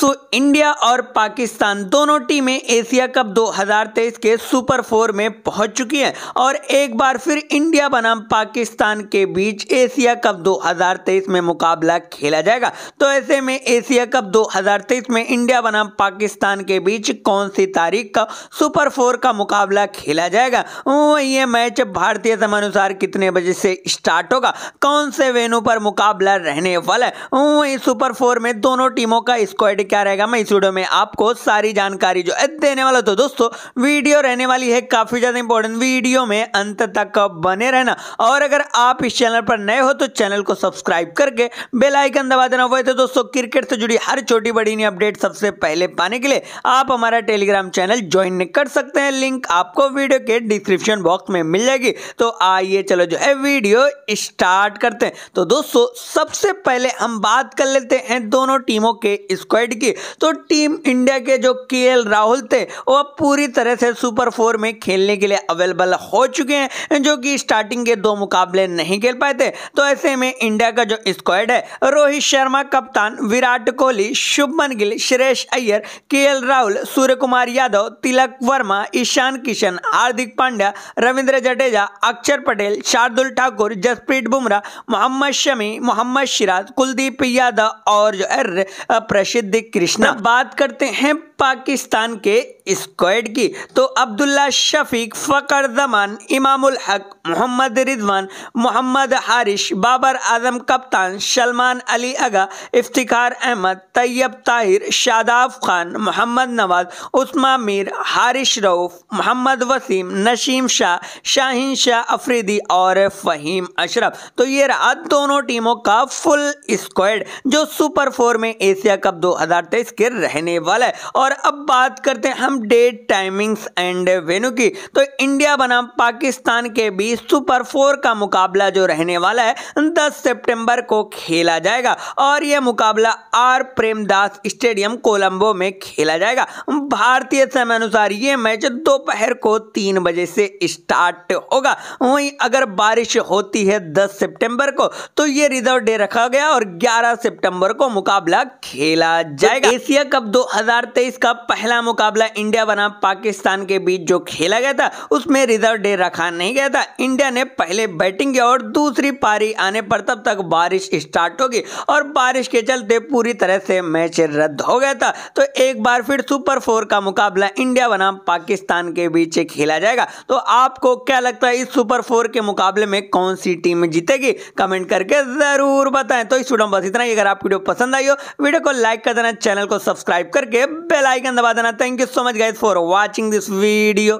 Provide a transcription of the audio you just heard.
दोस्तों इंडिया और पाकिस्तान दोनों टीमें एशिया कप 2023 के सुपर फोर में पहुंच चुकी हैं और एक बार फिर इंडिया बनाम पाकिस्तान के बीच एशिया कप 2023 में मुकाबला खेला जाएगा तो ऐसे में एशिया कप 2023 में इंडिया बनाम पाकिस्तान के बीच कौन सी तारीख का सुपर फोर का मुकाबला खेला जाएगा ये मैच भारतीय समानुसार कितने बजे से स्टार्ट होगा कौन से वेनू पर मुकाबला रहने वाला है सुपर फोर में दोनों टीमों का स्क्वाड क्या रहेगा मैं इस वीडियो में आपको सारी जानकारी जो है देने वाला तो दोस्तों वीडियो रहने वाली है काफ़ी ज़्यादा इंपॉर्टेंट वीडियो में अंत तक बने रहना और अगर आप इस चैनल पर नए हो तो चैनल को सब्सक्राइब करके बेलाइकन दबा देना वही तो दोस्तों क्रिकेट से जुड़ी हर छोटी बड़ी नई अपडेट सबसे पहले पाने के लिए आप हमारा टेलीग्राम चैनल ज्वाइन कर सकते हैं लिंक आपको वीडियो के डिस्क्रिप्शन बॉक्स में मिल जाएगी तो आइए चलो जो है वीडियो स्टार्ट करते हैं तो दोस्तों सबसे पहले हम बात कर लेते हैं दोनों टीमों के स्क्वाड की तो टीम इंडिया के जो के राहुल थे वो पूरी तरह से सुपर फोर में खेलने के लिए अवेलेबल हो चुके हैं जो कि स्टार्टिंग के दो मुकाबले नहीं खेल पाए थे तो ऐसे में इंडिया का जो स्क्वाड है रोहित शर्मा कप्तान विराट कोहली शुभमन गिल श्रेष अय्यर के राहुल सूर्य कुमार यादव तिलक वर्मा ईशान किशन हार्दिक पांड्या रविंद्र जडेजा अक्षर पटेल शार्दुल ठाकुर जसप्रीत बुमराह मोहम्मद शमी मोहम्मद शिराज कुलदीप यादव और जो है प्रसिद्ध कृष्णा बात करते हैं पाकिस्तान के स्क्वाड की तो अब्दुल्ला शफीक फ़कर जमान इमामुल हक मोहम्मद रिजवान मोहम्मद हारिश बाबर आजम कप्तान सलमान अली अगा इफ्तार अहमद तैयब ताहिर शादाब खान मोहम्मद नवाज उस्मा मीर हारिश रऊफ मोहम्मद वसीम नशीम शाह शाहिन शाह अफरीदी और फ़हीम अशरफ तो ये रहा दोनों टीमों का फुल स्क्वाड जो सुपर फोर में एशिया कप दो हज़ार 2023 के रहने वाला है और अब बात करते हैं हम डेट टाइमिंग्स एंड वेन्यू की तो इंडिया बनाम पाकिस्तान के बीच सुपर फोर का मुकाबला जो रहने वाला है 10 सितंबर को खेला जाएगा और यह मुकाबला आर प्रेमदास स्टेडियम कोलंबो में खेला जाएगा भारतीय समय अनुसार यह मैच दोपहर को तीन बजे से स्टार्ट होगा वहीं अगर बारिश होती है दस सेप्टेम्बर को तो ये रिजर्व डे रखा गया और ग्यारह सेप्टेम्बर को मुकाबला खेला जाए जाएगा एशिया कप 2023 का पहला मुकाबला इंडिया बना पाकिस्तान के बीच जो खेला गया था उसमें रिजर्व डे रखा नहीं गया था इंडिया ने पहले बैटिंग किया और दूसरी पारी आने पर तब तक बारिश स्टार्ट होगी और बारिश के चलते पूरी तरह से मैच रद्द हो गया था तो एक बार फिर सुपर फोर का मुकाबला इंडिया बनाम पाकिस्तान के बीच खेला जाएगा तो आपको क्या लगता है इस सुपर फोर के मुकाबले में कौन सी टीम जीतेगी कमेंट करके जरूर बताएं तो इस वीडियो में बस इतना ही अगर आप वीडियो पसंद आई हो वीडियो को लाइक कर देना चैनल को सब्सक्राइब करके बेल आइकन दबा देना thank you so much guys for watching this video